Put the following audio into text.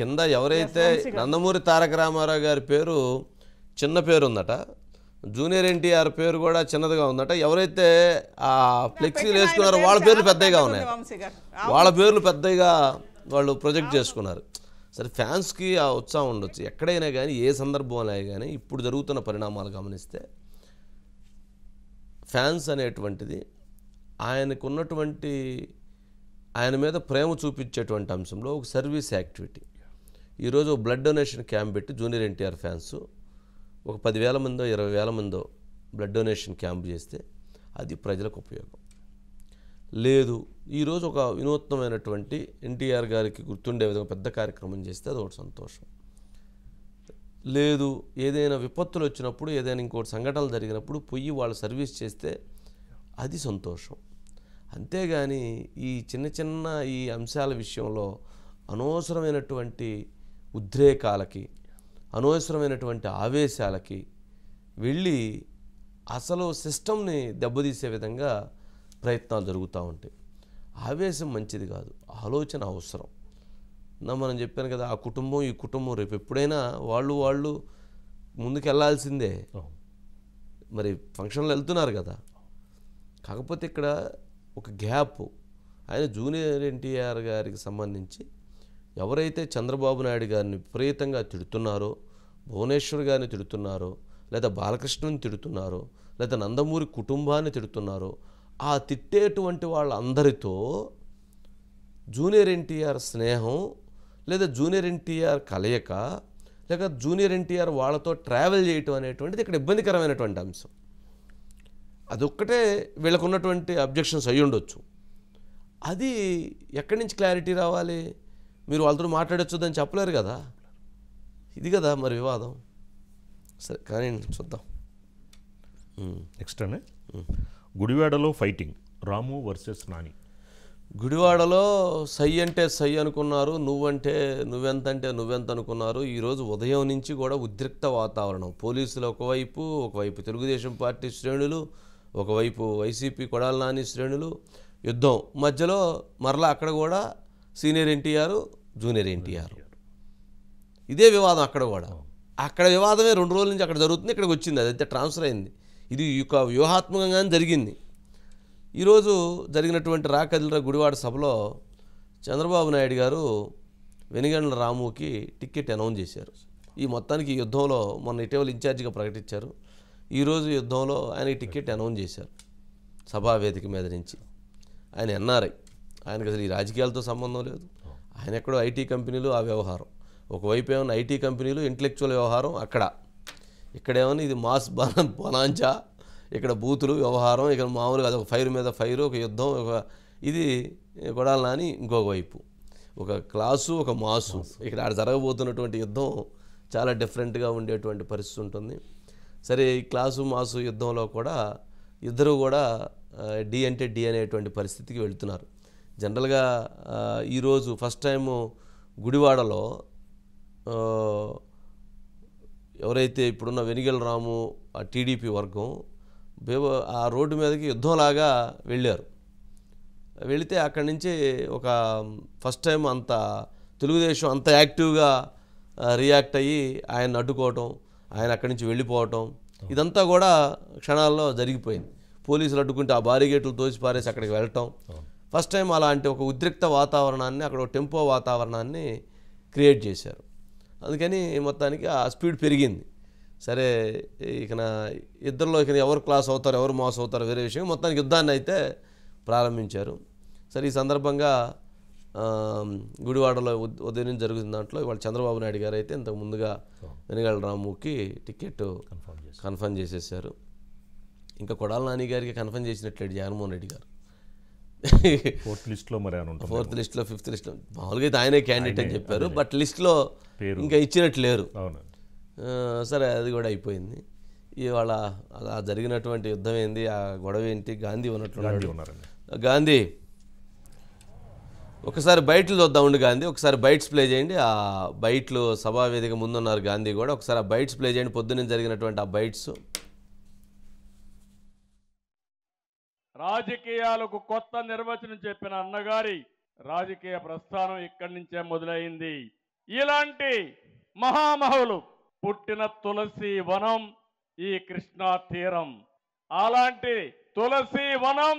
కింద ఎవరైతే నందమూరి తారక రామారావు గారి పేరు చిన్న పేరు ఉందట జూనియర్ ఎన్టీఆర్ పేరు కూడా చిన్నదిగా ఉందట ఎవరైతే ఆ ఫ్లెక్సీలు వేసుకున్నారో వాళ్ళ పేర్లు పెద్దగా ఉన్నాయి వాళ్ళ పేర్లు పెద్దగా వాళ్ళు ప్రొజెక్ట్ చేసుకున్నారు సరే ఫ్యాన్స్కి ఆ ఉత్సాహం ఉండొచ్చు ఎక్కడైనా కానీ ఏ సందర్భంలో కానీ ఇప్పుడు జరుగుతున్న పరిణామాలు గమనిస్తే ఫ్యాన్స్ అనేటువంటిది ఆయనకున్నటువంటి ఆయన మీద ప్రేమ చూపించేటువంటి అంశంలో ఒక సర్వీస్ యాక్టివిటీ ఈరోజు బ్లడ్ డొనేషన్ క్యాంప్ పెట్టి జూనియర్ ఎన్టీఆర్ ఫ్యాన్స్ ఒక పదివేల మందో ఇరవై వేల మందో బ్లడ్ డొనేషన్ క్యాంప్ చేస్తే అది ప్రజలకు ఉపయోగం లేదు ఈరోజు ఒక వినూత్నమైనటువంటి ఎన్టీఆర్ గారికి గుర్తుండే విధంగా పెద్ద కార్యక్రమం చేస్తే అది ఒకటి సంతోషం లేదు ఏదైనా విపత్తులు వచ్చినప్పుడు ఏదైనా ఇంకోటి సంఘటనలు జరిగినప్పుడు పొయ్యి వాళ్ళు సర్వీస్ చేస్తే అది సంతోషం అంతేగాని ఈ చిన్న చిన్న ఈ అంశాల విషయంలో అనవసరమైనటువంటి ఉద్రేకాలకి అనవసరమైనటువంటి ఆవేశాలకి వెళ్ళి అసలు సిస్టమ్ని దెబ్బతీసే విధంగా ప్రయత్నాలు జరుగుతూ ఉంటాయి ఆవేశం మంచిది కాదు ఆలోచన అవసరం మనం చెప్పాను కదా ఆ కుటుంబం ఈ కుటుంబం రేపు ఎప్పుడైనా వాళ్ళు వాళ్ళు ముందుకు వెళ్ళాల్సిందే మరి ఫంక్షన్లు వెళ్తున్నారు కదా కాకపోతే ఇక్కడ ఒక గ్యాప్ ఆయన జూనియర్ ఎన్టీఆర్ గారికి సంబంధించి ఎవరైతే చంద్రబాబు నాయుడు గారిని విపరీతంగా తిడుతున్నారో భువనేశ్వర్ గారిని తిడుతున్నారో లేదా బాలకృష్ణుని తిడుతున్నారో లేదా నందమూరి కుటుంబాన్ని తిడుతున్నారో ఆ తిట్టేటువంటి వాళ్ళందరితో జూనియర్ ఎన్టీఆర్ స్నేహం లేదా జూనియర్ ఎన్టీఆర్ కలయిక లేక జూనియర్ ఎన్టీఆర్ వాళ్ళతో ట్రావెల్ చేయటం అనేటువంటిది ఇక్కడ ఇబ్బందికరమైనటువంటి అంశం అదొక్కటే వీళ్ళకున్నటువంటి అబ్జెక్షన్స్ అయ్యి ఉండొచ్చు అది ఎక్కడి నుంచి క్లారిటీ రావాలి మీరు వాళ్ళతో మాట్లాడొచ్చుదని చెప్పలేరు కదా ఇది కదా మరి వివాదం సరే కానీ చూద్దాం నెక్స్ట్ అండి గుడివాడలో ఫైటింగ్ రాము వర్సెస్ నాని గుడివాడలో సై అంటే సై అనుకున్నారు నువ్వంటే నువ్వెంత అంటే నువ్వెంత అనుకున్నారు ఈరోజు ఉదయం నుంచి కూడా ఉద్రిక్త వాతావరణం పోలీసులు ఒకవైపు ఒకవైపు తెలుగుదేశం పార్టీ శ్రేణులు ఒకవైపు వైసీపీ కొడాల నాని శ్రేణులు యుద్ధం మధ్యలో మరలా అక్కడ కూడా సీనియర్ ఎన్టీఆర్ జూనియర్ ఎన్టీఆర్ ఇదే వివాదం అక్కడ కూడా అక్కడ వివాదమే రెండు రోజుల నుంచి అక్కడ జరుగుతుంది ఇక్కడికి వచ్చింది అదైతే ట్రాన్స్ఫర్ అయింది ఇది ఒక వ్యూహాత్మకంగానే జరిగింది ఈరోజు జరిగినటువంటి రాకదిలరా గుడివాడ సభలో చంద్రబాబు నాయుడు గారు వెనుగండ్ల రాముకి టిక్కెట్ అనౌన్స్ చేశారు ఈ మొత్తానికి యుద్ధంలో మొన్న ఇటీవల ఇన్ఛార్జిగా ప్రకటించారు ఈరోజు యుద్ధంలో ఆయనకి టిక్కెట్ అనౌన్స్ చేశారు సభావేదిక మీద నుంచి ఆయన ఎన్ఆర్ఐ ఆయనకు అసలు ఈ రాజకీయాలతో సంబంధం లేదు ఆయన ఎక్కడో ఐటీ కంపెనీలు ఆ వ్యవహారం ఒకవైపు ఏమైనా ఐటీ కంపెనీలు ఇంటలెక్చువల్ వ్యవహారం అక్కడ ఇక్కడేమని ఇది మాస్ బలం ఇక్కడ బూతులు వ్యవహారం ఇక్కడ మామూలుగా అదొక ఫైర్ మీద ఫైర్ ఒక యుద్ధం ఒక ఇది కొడాలనా అని ఇంకొక వైపు ఒక క్లాసు ఒక మాసు ఇక్కడ ఆడ జరగబోతున్నటువంటి యుద్ధం చాలా డిఫరెంట్గా ఉండేటువంటి పరిస్థితి ఉంటుంది సరే ఈ క్లాసు మాసు యుద్ధంలో కూడా ఇద్దరు కూడా డి అంటే డి అనేటువంటి పరిస్థితికి వెళుతున్నారు జనరల్గా ఈరోజు ఫస్ట్ టైము గుడివాడలో ఎవరైతే ఇప్పుడున్న వెనిగల్ రాము ఆ టీడీపీ వర్గం ఆ రోడ్డు మీదకి యుద్ధంలాగా వెళ్ళారు వెళితే అక్కడి నుంచి ఒక ఫస్ట్ టైం అంత తెలుగుదేశం అంత యాక్టివ్గా రియాక్ట్ అయ్యి ఆయన అడ్డుకోవటం ఆయన అక్కడి నుంచి వెళ్ళిపోవటం ఇదంతా కూడా క్షణాల్లో జరిగిపోయింది పోలీసులు అడ్డుకుంటే ఆ బారిగేట్లు గేట్లు తోసిపారేసి అక్కడికి వెళ్ళటం ఫస్ట్ టైం అలాంటి ఒక ఉద్రిక్త వాతావరణాన్ని అక్కడ ఒక టెంపో వాతావరణాన్ని క్రియేట్ చేశారు అందుకని మొత్తానికి ఆ స్పీడ్ పెరిగింది సరే ఇక ఇద్దరిలో ఇక ఎవరు క్లాస్ అవుతారు ఎవరు మాస్ అవుతారు వేరే విషయం మొత్తానికి యుద్ధాన్ని అయితే ప్రారంభించారు సరే ఈ సందర్భంగా గుడివాడలో ఉదయం జరుగుతున్న దాంట్లో ఇవాళ చంద్రబాబు నాయుడు గారు అయితే ఇంతకు ముందుగా వెనగాల రాముకి టికెట్ కన్ఫర్మ్ చేసేసారు ఇంకా కొడాల నాని గారికి కన్ఫర్మ్ చేసినట్లేదు జగన్మోహన్ రెడ్డి గారు ఫోర్త్ లిస్ట్లో మరి ఉంటుంది ఫోర్త్ లిస్ట్లో ఫిఫ్త్ లిస్ట్లో మామూలుగా అయితే ఆయనే క్యాండిడేట్ అని చెప్పారు బట్ లిస్ట్లో ఇంకా ఇచ్చినట్టు లేరు సరే అది కూడా అయిపోయింది ఇవాళ అలా జరిగినటువంటి యుద్ధం ఏంది ఆ గొడవ ఏంటి గాంధీ ఉన్నట్లు గాంధీ ఒకసారి బయటలు చూద్దాం ఉండి గాంధీ ఒకసారి బైట్స్ ప్లే చేయండి ఆ బైట్లు ముందు ముందున్నారు గాంధీ కూడా ఒకసారి ఆ బైట్స్ ప్లే చేయండి పొద్దున్నే జరిగినటువంటి ఆ బైట్స్ రాజకీయాలకు కొత్త నిర్వచనం చెప్పిన అన్నగారి రాజకీయ ప్రస్థానం ఇక్కడి నుంచే మొదలైంది ఇలాంటి మహామహులు పుట్టిన తులసి వనం ఈ కృష్ణా తీరం అలాంటి తులసి వనం